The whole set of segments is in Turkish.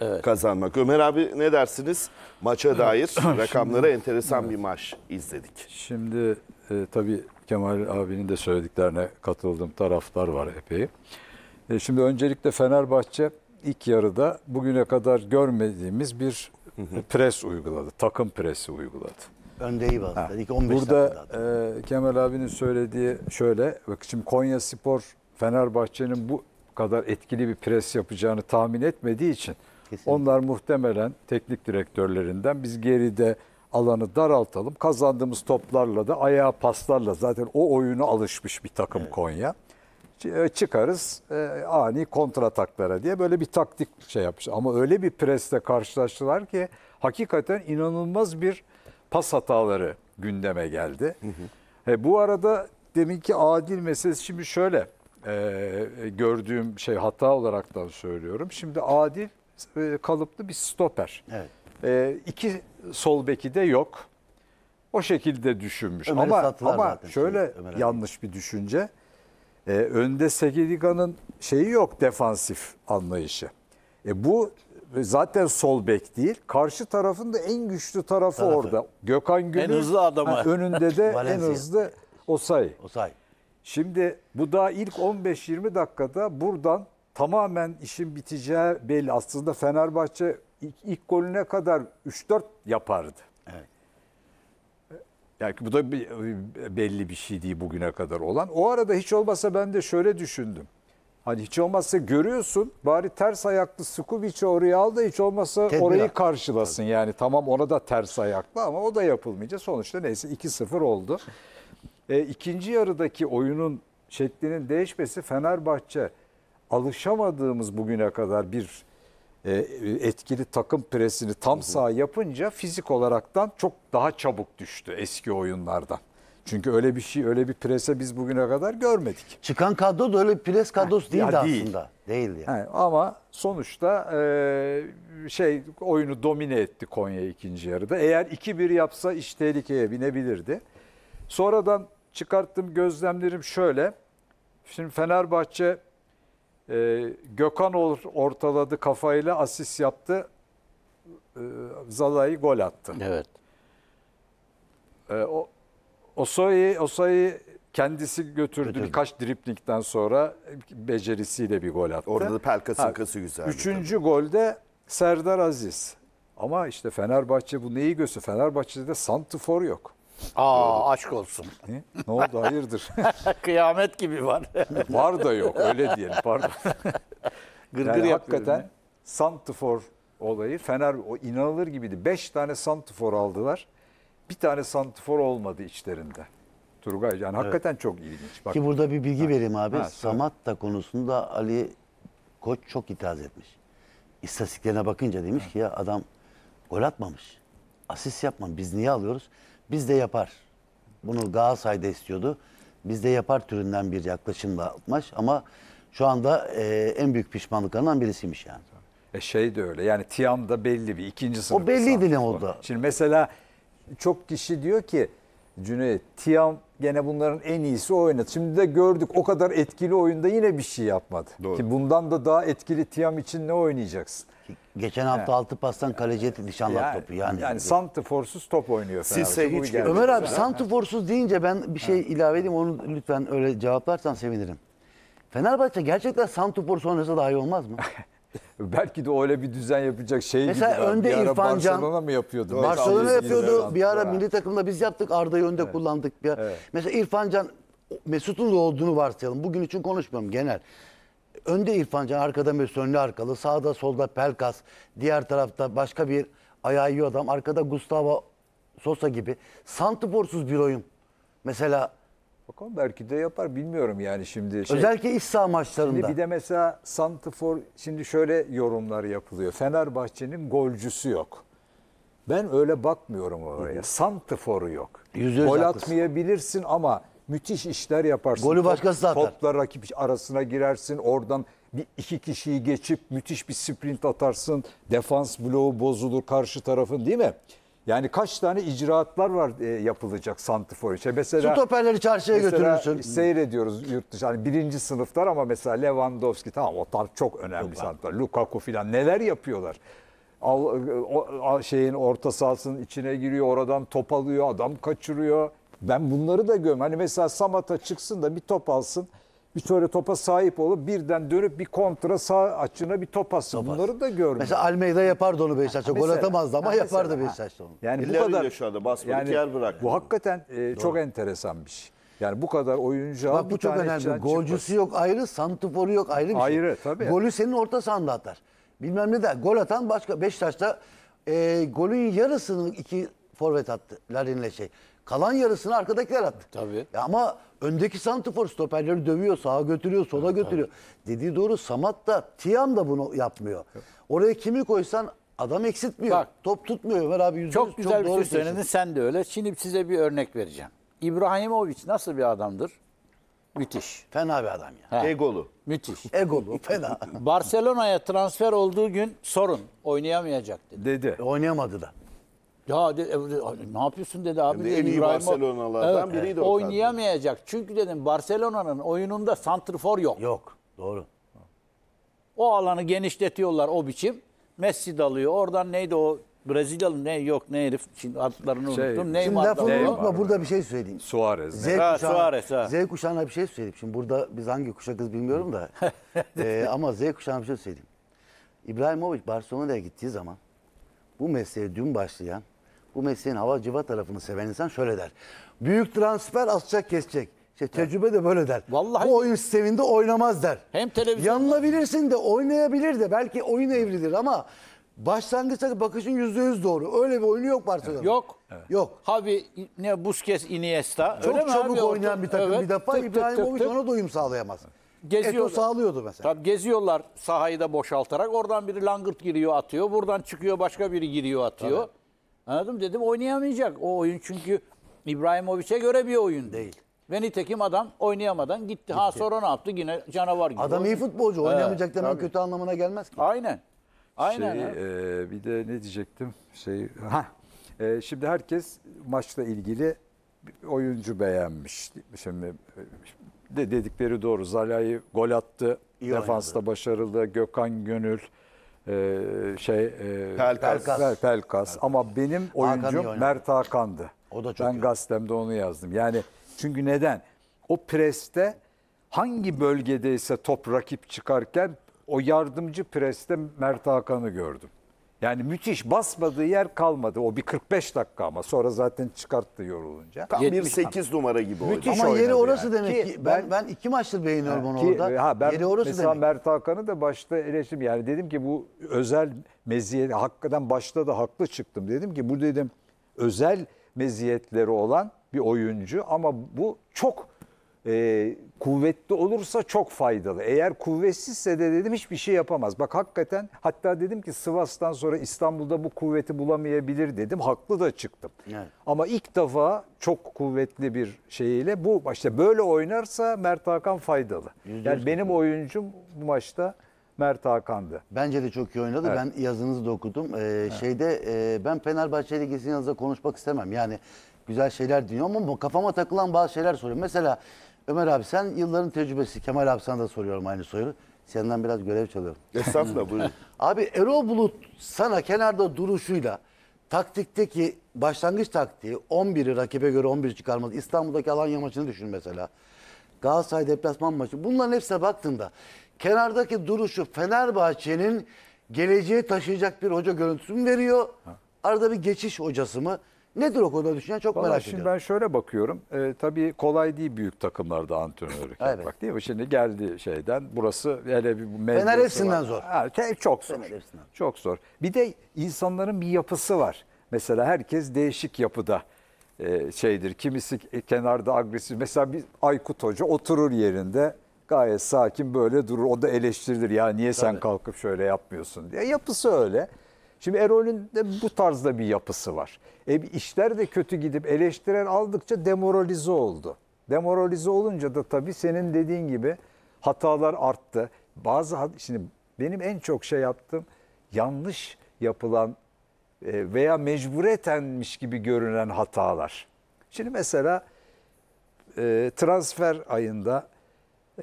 evet. kazanmak. Ömer abi ne dersiniz? Maça dair rakamlara Şimdi, enteresan evet. bir maç izledik. Şimdi e, tabii Kemal abinin de söylediklerine katıldım. Taraftar var epey. E, şimdi öncelikle Fenerbahçe ilk yarıda bugüne kadar görmediğimiz bir hı hı. E, pres uyguladı. Takım presi uyguladı. Öndeyi bastı. 15 Burada e, Kemal abinin söylediği şöyle. Bak şimdi Konya Spor Fenerbahçe'nin bu kadar etkili bir pres yapacağını tahmin etmediği için Kesinlikle. Onlar muhtemelen teknik direktörlerinden biz geride alanı daraltalım. Kazandığımız toplarla da ayağa paslarla zaten o oyunu alışmış bir takım evet. Konya. E, çıkarız e, ani kontrataklara diye böyle bir taktik şey yapmış. Ama öyle bir presle karşılaştılar ki hakikaten inanılmaz bir pas hataları gündeme geldi. Hı hı. E, bu arada deminki adil meselesi şimdi şöyle e, e gördüğüm şey hata olaraktan söylüyorum. Şimdi adil ee, kalıplı bir stoper. Evet. E, iki sol beki de yok. O şekilde düşünmüş. Ömer'i ama ama zaten şöyle şey, Ömer yanlış bir düşünce. E, önde Segidiga'nın şeyi yok defansif anlayışı. E, bu zaten sol bek değil. Karşı tarafın da en güçlü tarafı, tarafı. orada. Gökhan Gönül en hızlı adamı. Ha, önünde de en hızlı Osay. Osay. Şimdi bu daha ilk 15-20 dakikada buradan tamamen işin biteceği belli. Aslında Fenerbahçe ilk, ilk golüne kadar 3-4 yapardı. Evet. Yani bu da bir, belli bir şey değil bugüne kadar olan. O arada hiç olmasa ben de şöyle düşündüm. Hani hiç olmazsa görüyorsun bari ters ayaklı Skubiç'i oraya al da hiç olmazsa Tedbir orayı karşılasın. Yani tamam ona da ters ayaklı ama o da yapılmayacak sonuçta neyse 2-0 oldu. E, ikinci yarıdaki oyunun şeklinin değişmesi Fenerbahçe alışamadığımız bugüne kadar bir e, etkili takım presini tam sağ yapınca fizik olaraktan çok daha çabuk düştü eski oyunlardan. Çünkü öyle bir şey, öyle bir prese biz bugüne kadar görmedik. Çıkan kadro da öyle bir pres kadrosu değildi ya değil. aslında. Değil yani. He, ama sonuçta e, şey oyunu domine etti Konya ikinci yarıda. Eğer 2-1 yapsa iş tehlikeye binebilirdi. Sonradan çıkarttım gözlemlerim şöyle. Şimdi Fenerbahçe e, Gökhan ortaladı kafayla asis yaptı. E, Zalai gol attı. Evet. E, o Osoyi, Osoyi kendisi götürdü Götürdüm. birkaç driplikten sonra becerisiyle bir gol attı. Orada da Pelkas'ın kası güzel. Üçüncü tabii. golde Serdar Aziz. Ama işte Fenerbahçe bu neyi gösteriyor? Fenerbahçe'de santifor yok. Aa aşk olsun. Ne, ne oldu hayırdır? Kıyamet gibi var. var da yok öyle diyelim pardon. Gır yani hakikaten Santifor olayı Fener o inanılır gibiydi. Beş tane Santifor aldılar. Bir tane Santifor olmadı içlerinde. Turgay yani evet. hakikaten çok ilginç. Bak. Ki burada bir bilgi ha. vereyim abi. Ha, Samat da konusunda Ali Koç çok itiraz etmiş. İstatistiklerine bakınca demiş ki ya adam gol atmamış. Asist yapmamış. Biz niye alıyoruz? biz de yapar. Bunu Galatasaray'da istiyordu. Biz de yapar türünden bir yaklaşımla maç ama şu anda e, en büyük pişmanlıklarından birisiymiş yani. E şey de öyle yani Tiam da belli bir ikinci sınıf. O belliydi ne oldu? Şimdi mesela çok kişi diyor ki Cüneyt Tiam gene bunların en iyisi o oynadı. Şimdi de gördük o kadar etkili oyunda yine bir şey yapmadı. Doğru. Ki bundan da daha etkili Tiam için ne oynayacaksın? Geçen hafta evet. altı pastan kaleciye nişanlat yani, topu yani. Yani santiforsuz top oynuyor Sisse hiç Ömer abi santiforsuz deyince ben bir şey ha. ilave edeyim onu lütfen öyle cevaplarsan sevinirim. Fenerbahçe gerçekten santifors oynasa daha iyi olmaz mı? Belki de öyle bir düzen yapacak şey Mesela gibi. önde bir İrfan Barcelona Can. mı yapıyordu? Barcelona yapıyordu. Bir ara ha. milli takımda biz yaptık. Arda'yı önde evet. kullandık. Bir Evet. Mesela İrfan Can Mesut'un da olduğunu varsayalım. Bugün için konuşmuyorum genel. Önde İrfancan, arkada Mesut Önlü arkalı. Sağda solda Pelkas. Diğer tarafta başka bir ayağı iyi adam. Arkada Gustavo Sosa gibi. Santiforsuz bir oyun. Mesela Bakalım belki de yapar bilmiyorum yani şimdi. Şey, özellikle iç saha maçlarında. Şimdi bir de mesela Santifor şimdi şöyle yorumlar yapılıyor. Fenerbahçe'nin golcüsü yok. Ben öyle bakmıyorum oraya. Santiforu yok. Yüzde Gol haklısın. atmayabilirsin ama müthiş işler yaparsın. Golü başkası atar. zaten. Topla rakip arasına girersin. Oradan bir iki kişiyi geçip müthiş bir sprint atarsın. Defans bloğu bozulur karşı tarafın değil mi? Yani kaç tane icraatlar var e, yapılacak santifor için. Mesela stoperleri çarşıya mesela götürürsün. Seyrediyoruz yurt dışı. Hani birinci sınıflar ama mesela Lewandowski tamam o tarz çok önemli Lukaku. santifor. Lukaku filan neler yapıyorlar? Al, e, o, şeyin orta sahasının içine giriyor, oradan top alıyor, adam kaçırıyor. Ben bunları da görüyorum. Hani mesela Samata çıksın da bir top alsın. Bir şöyle topa sahip olup birden dönüp bir kontra sağ açına bir top atsın. Top Bunları da görmüyor. Mesela Almeyda yapardı onu Beşiktaş'ta. Gol Mesela, atamazdı ama ha, yapardı ha. Beşiktaş'ta onu. Yani bu kadar şu anda basmadı yani, yer bırak. Bu hakikaten e, çok enteresan bir şey. Yani bu kadar oyuncu Bak bu çok önemli. Golcüsü çıkmasın. yok ayrı, Santuforu yok ayrı bir şey. Ayrı, tabii. Golü senin orta sahanda atar. Bilmem ne de gol atan başka Beşiktaş'ta e, golün yarısını iki forvet attı Larin'le şey. Kalan yarısını arkadakiler attı. Tabii. Ya ama öndeki santifor stoperleri dövüyor, sağa götürüyor, sola evet, götürüyor. Tabii. Dediği doğru Samat da Tiam da bunu yapmıyor. Oraya kimi koysan adam eksiltmiyor. Bak, Top tutmuyor Ömer abi. çok güzel çok bir doğru şey söyledin sen de öyle. Şimdi size bir örnek vereceğim. İbrahimovic nasıl bir adamdır? Müthiş. Fena bir adam ya. He. Egolu. Müthiş. Egolu fena. Barcelona'ya transfer olduğu gün sorun oynayamayacak dedi. Dedi. oynayamadı da. Ya de, e, ne yapıyorsun dedi abi. Hem de en iyi Barcelona'lardan biriydi o kadro. Oynayamayacak. Çünkü dedim Barcelona'nın oyununda santrfor yok. Yok. Doğru. O alanı genişletiyorlar o biçim. Messi dalıyor. Oradan neydi o Brezilyalı ne yok ne herif. Şimdi adlarını Şey, unuttum. Şimdi Neymar lafını dalıyor. unutma burada bir şey söyleyeyim. Suarez. Z Ha, kuşağına, Suarez, ha. Z kuşağına bir şey söyleyeyim. Şimdi burada biz hangi kuşakız bilmiyorum da. Ee, ama Z kuşağına bir şey söyleyeyim. İbrahimovic Barcelona'ya gittiği zaman bu mesleğe dün başlayan bu mesleğin civa tarafını seven insan şöyle der. Büyük transfer asacak kesecek. İşte tecrübe de böyle der. Vallahi bu oyun sisteminde oynamaz der. Hem televizyon Yanılabilirsin de oynayabilir de belki oyun evridir ama başlangıçta bakışın yüzde yüz doğru. Öyle bir oyunu yok Barcelona. Yok. Yok. Havi ne Busquets, Iniesta. Çok Öyle çabuk abi? oynayan bir takım Evet. bir defa İbrahimovic tık tık. ona da uyum sağlayamaz. Eto sağlıyordu mesela. Tabii geziyorlar sahayı da boşaltarak. Oradan biri langırt giriyor atıyor. Buradan çıkıyor başka biri giriyor atıyor. Anladım dedim oynayamayacak. O oyun çünkü İbrahimovic'e göre bir oyun değil. Ve nitekim adam oynayamadan gitti. gitti. Ha sonra ne yaptı? Yine canavar gibi. Adam iyi futbolcu. Oynayamayacak demek tabii. kötü anlamına gelmez ki. Aynen. Aynen. Şey, e, bir de ne diyecektim? Şey, ha. E, şimdi herkes maçla ilgili oyuncu beğenmiş. Şimdi e, de dedikleri doğru. Zalai gol attı. İyi Defansta oynadı. başarılı. Gökhan Gönül e, şey e, Pelkas. Pelkas. Pelkas. Ama benim oyuncum Mert Hakan'dı. O da çok ben iyi. gazetemde onu yazdım. Yani çünkü neden? O preste hangi bölgedeyse top rakip çıkarken o yardımcı preste Mert Hakan'ı gördüm. Yani müthiş basmadığı yer kalmadı. O bir 45 dakika ama sonra zaten çıkarttı yorulunca. Tam bir numara gibi oldu Ama yeri orası yani. demek ki, ben ben- iki maçtır beğeniyorum onu Ki, orada. ha ben yeri orası mesela demek. Mert Hakan'ı da başta eleştirdim. Yani dedim ki bu özel meziyet hakikaten başta da haklı çıktım. Dedim ki bu dedim özel meziyetleri olan bir oyuncu ama bu çok e, kuvvetli olursa çok faydalı. Eğer kuvvetsizse de dedim hiçbir şey yapamaz. Bak hakikaten hatta dedim ki Sivas'tan sonra İstanbul'da bu kuvveti bulamayabilir dedim. Haklı da çıktım. Evet. Ama ilk defa çok kuvvetli bir şeyle bu işte böyle oynarsa Mert Hakan faydalı. %100 yani benim oyuncum bu maçta Mert Hakan'dı. Bence de çok iyi oynadı. Evet. Ben yazınızı da okudum. Ee, evet. Şeyde e, ben Fenerbahçe ile gezinin konuşmak istemem. Yani güzel şeyler dinliyorum ama kafama takılan bazı şeyler soruyor. Mesela Ömer abi sen yılların tecrübesi, Kemal abi sana da soruyorum aynı soruyu. Senden biraz görev çalıyorum. Estağfurullah buyurun. Abi Erol Bulut sana kenarda duruşuyla taktikteki başlangıç taktiği 11'i rakibe göre 11 çıkarmalı. İstanbul'daki Alanya maçını düşün mesela. Galatasaray deplasman maçı. Bunların hepsine baktığında kenardaki duruşu Fenerbahçe'nin geleceğe taşıyacak bir hoca görüntüsü mü veriyor? Arada bir geçiş hocası mı? Nedir o konuda düşünen çok Vallahi merak şimdi ediyorum. ben şöyle bakıyorum. E, tabii kolay değil büyük takımlarda antrenörlük evet. yapmak değil mi? Şimdi geldi şeyden burası hele bir medyası Fener hepsinden zor. Ha, te, çok zor. Fener hepsinden. Çok zor. Bir de insanların bir yapısı var. Mesela herkes değişik yapıda e, şeydir. Kimisi kenarda agresif. Mesela bir Aykut Hoca oturur yerinde gayet sakin böyle durur. O da eleştirilir. Ya niye Tabii. sen kalkıp şöyle yapmıyorsun diye. Yapısı öyle. Şimdi Erol'ün de bu tarzda bir yapısı var. E, işler de kötü gidip eleştiren aldıkça demoralize oldu. Demoralize olunca da tabii senin dediğin gibi hatalar arttı. Bazı şimdi benim en çok şey yaptım yanlış yapılan e, veya mecburetenmiş gibi görünen hatalar. Şimdi mesela e, transfer ayında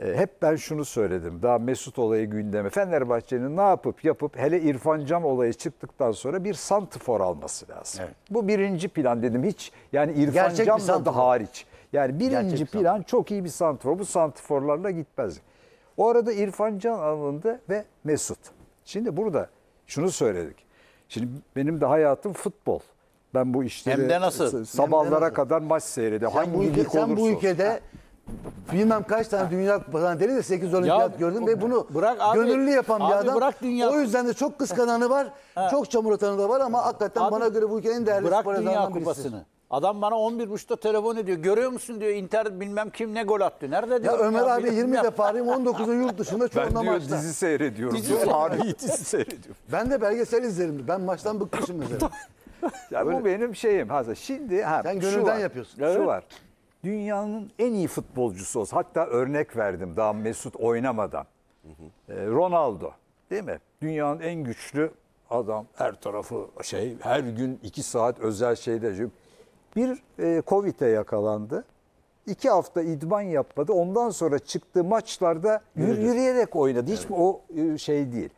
e, hep ben şunu söyledim. Daha Mesut olayı gündeme. Fenerbahçe'nin ne yapıp yapıp hele İrfan Can olayı çıktıktan sonra bir santifor alması lazım. Evet. Bu birinci plan dedim. Hiç yani İrfan Gerçek Can da, da hariç. Yani birinci Gerçek plan santifor. çok iyi bir santifor. Bu santiforlarla gitmez. O arada İrfan Can alındı ve Mesut. Şimdi burada şunu söyledik. Şimdi benim de hayatım futbol. Ben bu işleri Hem de nasıl? sabahlara Hem de nasıl? kadar maç seyrediyorum. Hangi bu ülke, sen bu ülkede ha bilmem kaç tane dünya zannederi de 8 olimpiyat gördüm ve bunu bırak abi, gönüllü yapan bir adam. Bırak dünya. O yüzden de çok kıskananı var. çok çamur atanı da var ama hakikaten abi, bana göre bu ülkenin değerli bırak spor dünya kupasını. Birisi. Adam bana 11.30'da telefon ediyor. Görüyor musun diyor Inter bilmem kim ne gol attı. Nerede diyor. Ya Ömer ya, abi 20 defa arayayım 19'u yurt dışında çoğunda ben diyor, dizi seyrediyorum. Dizi diyor. Tarihi dizi seyrediyorum. Ben de belgesel izlerim. Ben maçtan bıkmışım mesela. ya bu benim şeyim. Hazır. Şimdi ha, Sen gönülden var, yapıyorsun. Evet. Şu var dünyanın en iyi futbolcusu olsa hatta örnek verdim daha Mesut oynamadan. Ee, Ronaldo değil mi? Dünyanın en güçlü adam her tarafı şey her gün iki saat özel şeyde bir e, Covid'e yakalandı. İki hafta idman yapmadı. Ondan sonra çıktığı maçlarda yürüyerek oynadı. Hiç evet. o e, şey değil.